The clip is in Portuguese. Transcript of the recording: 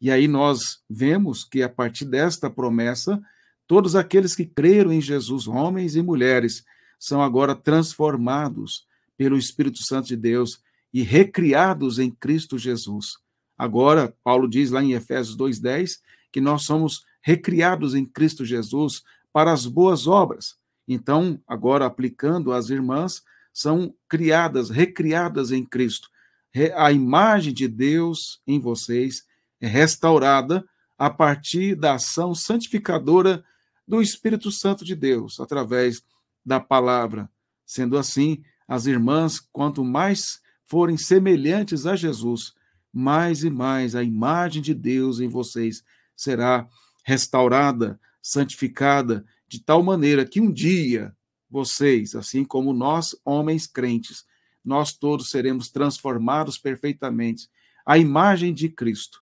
E aí nós vemos que a partir desta promessa, todos aqueles que creram em Jesus, homens e mulheres, são agora transformados pelo Espírito Santo de Deus e recriados em Cristo Jesus. Agora, Paulo diz lá em Efésios 2:10 que nós somos recriados em Cristo Jesus para as boas obras. Então, agora aplicando as irmãs, são criadas, recriadas em Cristo. A imagem de Deus em vocês restaurada a partir da ação santificadora do Espírito Santo de Deus, através da palavra. Sendo assim, as irmãs, quanto mais forem semelhantes a Jesus, mais e mais a imagem de Deus em vocês será restaurada, santificada, de tal maneira que um dia vocês, assim como nós, homens crentes, nós todos seremos transformados perfeitamente à imagem de Cristo,